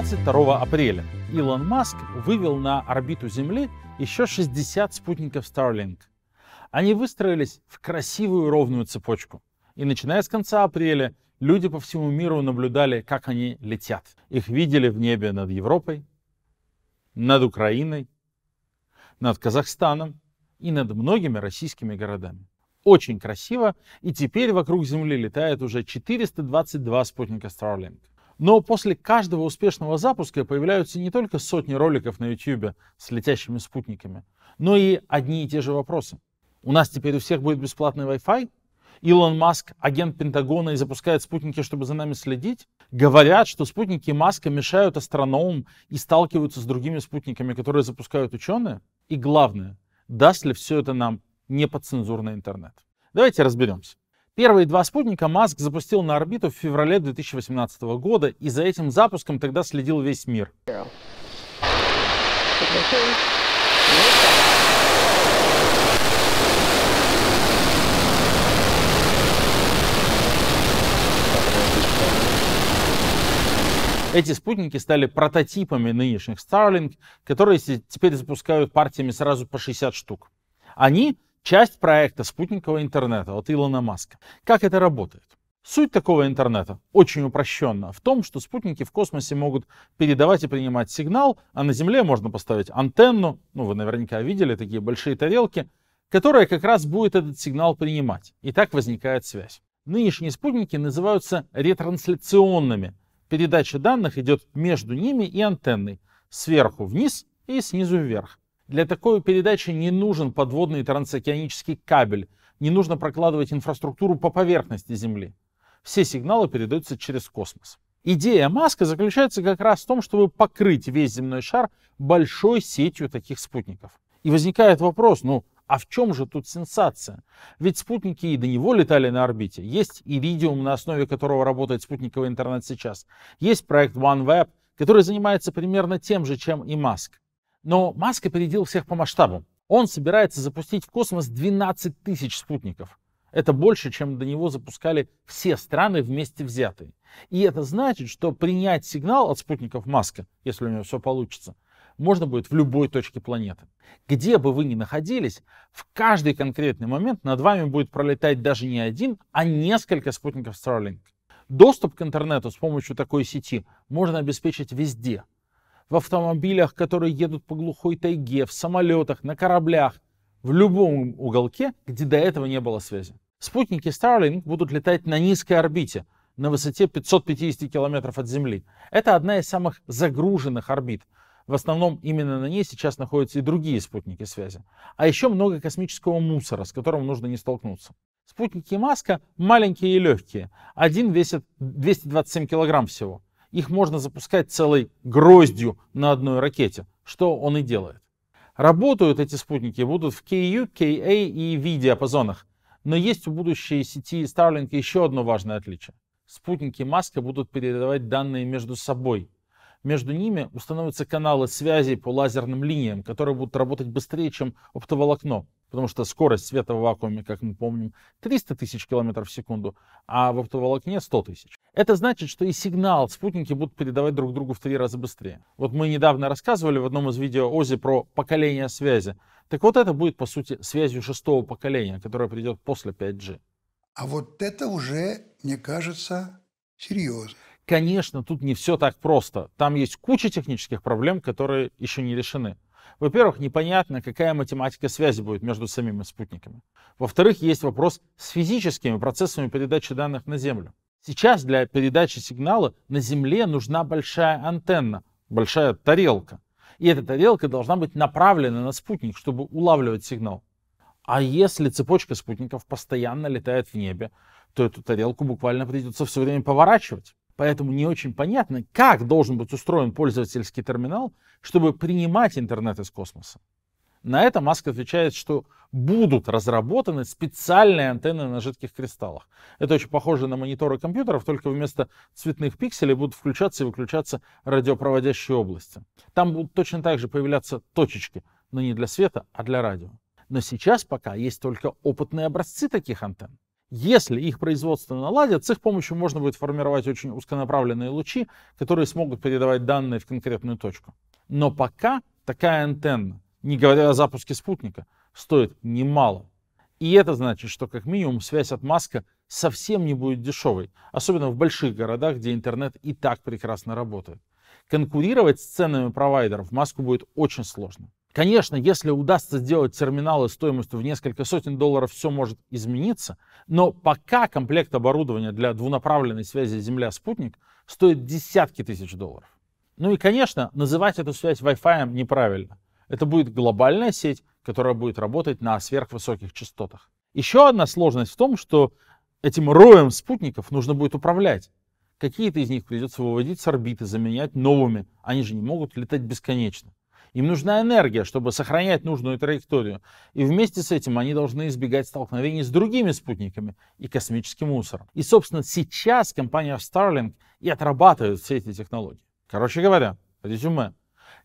22 апреля Илон Маск вывел на орбиту Земли еще 60 спутников Starlink. Они выстроились в красивую ровную цепочку. И начиная с конца апреля люди по всему миру наблюдали, как они летят. Их видели в небе над Европой, над Украиной, над Казахстаном и над многими российскими городами. Очень красиво, и теперь вокруг Земли летает уже 422 спутника Starlink. Но после каждого успешного запуска появляются не только сотни роликов на YouTube с летящими спутниками, но и одни и те же вопросы. У нас теперь у всех будет бесплатный Wi-Fi? Илон Маск, агент Пентагона, и запускает спутники, чтобы за нами следить? Говорят, что спутники Маска мешают астрономам и сталкиваются с другими спутниками, которые запускают ученые? И главное, даст ли все это нам неподцензурный интернет? Давайте разберемся. Первые два спутника Маск запустил на орбиту в феврале 2018 года, и за этим запуском тогда следил весь мир. Эти спутники стали прототипами нынешних Starlink, которые теперь запускают партиями сразу по 60 штук. Они часть проекта спутникового интернета от Илона Маска. Как это работает? Суть такого интернета, очень упрощенно, в том, что спутники в космосе могут передавать и принимать сигнал, а на Земле можно поставить антенну, ну вы наверняка видели такие большие тарелки, которая как раз будет этот сигнал принимать. И так возникает связь. Нынешние спутники называются ретрансляционными. Передача данных идет между ними и антенной, сверху вниз и снизу вверх. Для такой передачи не нужен подводный трансокеанический кабель, не нужно прокладывать инфраструктуру по поверхности Земли. Все сигналы передаются через космос. Идея Маска заключается как раз в том, чтобы покрыть весь земной шар большой сетью таких спутников. И возникает вопрос, ну а в чем же тут сенсация? Ведь спутники и до него летали на орбите. Есть Иридиум, на основе которого работает спутниковый интернет сейчас. Есть проект OneWeb, который занимается примерно тем же, чем и Маск. Но Маск опередил всех по масштабу. Он собирается запустить в космос 12 тысяч спутников. Это больше, чем до него запускали все страны вместе взятые. И это значит, что принять сигнал от спутников Маска, если у него все получится, можно будет в любой точке планеты. Где бы вы ни находились, в каждый конкретный момент над вами будет пролетать даже не один, а несколько спутников Starlink. Доступ к интернету с помощью такой сети можно обеспечить везде – в автомобилях, которые едут по глухой тайге, в самолетах, на кораблях, в любом уголке, где до этого не было связи. Спутники Starlink будут летать на низкой орбите, на высоте 550 километров от Земли. Это одна из самых загруженных орбит. В основном именно на ней сейчас находятся и другие спутники связи. А еще много космического мусора, с которым нужно не столкнуться. Спутники Маска маленькие и легкие. Один весит 227 килограмм всего. Их можно запускать целой гроздью на одной ракете, что он и делает. Работают эти спутники будут в KU, KA и V диапазонах. Но есть у будущей сети Starlink еще одно важное отличие. Спутники Маска будут передавать данные между собой. Между ними установятся каналы связи по лазерным линиям, которые будут работать быстрее, чем оптоволокно потому что скорость света в вакууме, как мы помним, 300 тысяч километров в секунду, а в оптоволокне 100 тысяч. Это значит, что и сигнал спутники будут передавать друг другу в три раза быстрее. Вот мы недавно рассказывали в одном из видео ОЗИ про поколение связи. Так вот это будет, по сути, связью шестого поколения, которое придет после 5G. А вот это уже, мне кажется, серьезно. Конечно, тут не все так просто. Там есть куча технических проблем, которые еще не решены. Во-первых, непонятно, какая математика связи будет между самими спутниками. Во-вторых, есть вопрос с физическими процессами передачи данных на Землю. Сейчас для передачи сигнала на Земле нужна большая антенна, большая тарелка. И эта тарелка должна быть направлена на спутник, чтобы улавливать сигнал. А если цепочка спутников постоянно летает в небе, то эту тарелку буквально придется все время поворачивать. Поэтому не очень понятно, как должен быть устроен пользовательский терминал, чтобы принимать интернет из космоса. На это Маск отвечает, что будут разработаны специальные антенны на жидких кристаллах. Это очень похоже на мониторы компьютеров, только вместо цветных пикселей будут включаться и выключаться радиопроводящие области. Там будут точно так же появляться точечки, но не для света, а для радио. Но сейчас пока есть только опытные образцы таких антенн. Если их производство наладят, с их помощью можно будет формировать очень узконаправленные лучи, которые смогут передавать данные в конкретную точку. Но пока такая антенна, не говоря о запуске спутника, стоит немало. И это значит, что как минимум связь от Маска совсем не будет дешевой, особенно в больших городах, где интернет и так прекрасно работает. Конкурировать с ценами провайдеров Маску будет очень сложно. Конечно, если удастся сделать терминалы стоимостью в несколько сотен долларов, все может измениться, но пока комплект оборудования для двунаправленной связи Земля-спутник стоит десятки тысяч долларов. Ну и, конечно, называть эту связь Wi-Fi неправильно. Это будет глобальная сеть, которая будет работать на сверхвысоких частотах. Еще одна сложность в том, что этим роем спутников нужно будет управлять. Какие-то из них придется выводить с орбиты, заменять новыми. Они же не могут летать бесконечно. Им нужна энергия, чтобы сохранять нужную траекторию. И вместе с этим они должны избегать столкновений с другими спутниками и космическим мусором. И, собственно, сейчас компания Starlink и отрабатывает все эти технологии. Короче говоря, резюме.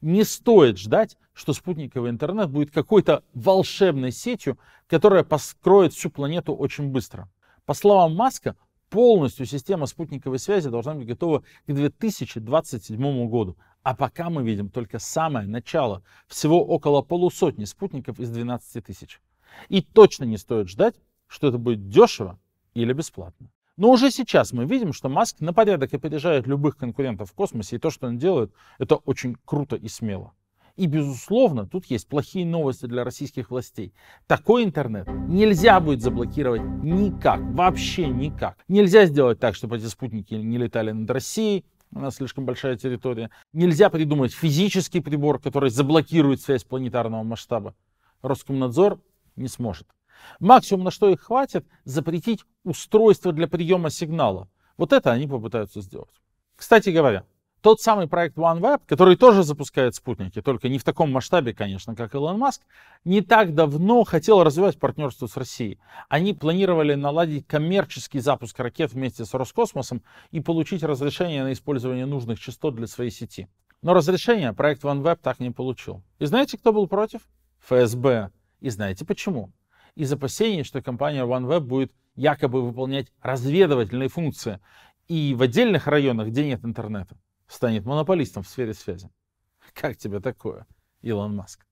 Не стоит ждать, что спутниковый интернет будет какой-то волшебной сетью, которая поскроет всю планету очень быстро. По словам Маска, полностью система спутниковой связи должна быть готова к 2027 году, а пока мы видим только самое начало, всего около полусотни спутников из 12 тысяч. И точно не стоит ждать, что это будет дешево или бесплатно. Но уже сейчас мы видим, что Маск на порядок опережает любых конкурентов в космосе, и то, что он делает, это очень круто и смело. И, безусловно, тут есть плохие новости для российских властей. Такой интернет нельзя будет заблокировать никак, вообще никак. Нельзя сделать так, чтобы эти спутники не летали над Россией, у нас слишком большая территория. Нельзя придумать физический прибор, который заблокирует связь планетарного масштаба. Роскомнадзор не сможет. Максимум, на что их хватит, запретить устройство для приема сигнала. Вот это они попытаются сделать. Кстати говоря, тот самый проект OneWeb, который тоже запускает спутники, только не в таком масштабе, конечно, как Илон Маск, не так давно хотел развивать партнерство с Россией. Они планировали наладить коммерческий запуск ракет вместе с Роскосмосом и получить разрешение на использование нужных частот для своей сети. Но разрешение проект OneWeb так не получил. И знаете, кто был против? ФСБ. И знаете почему? Из опасений, что компания OneWeb будет якобы выполнять разведывательные функции и в отдельных районах, где нет интернета станет монополистом в сфере связи. Как тебе такое, Илон Маск?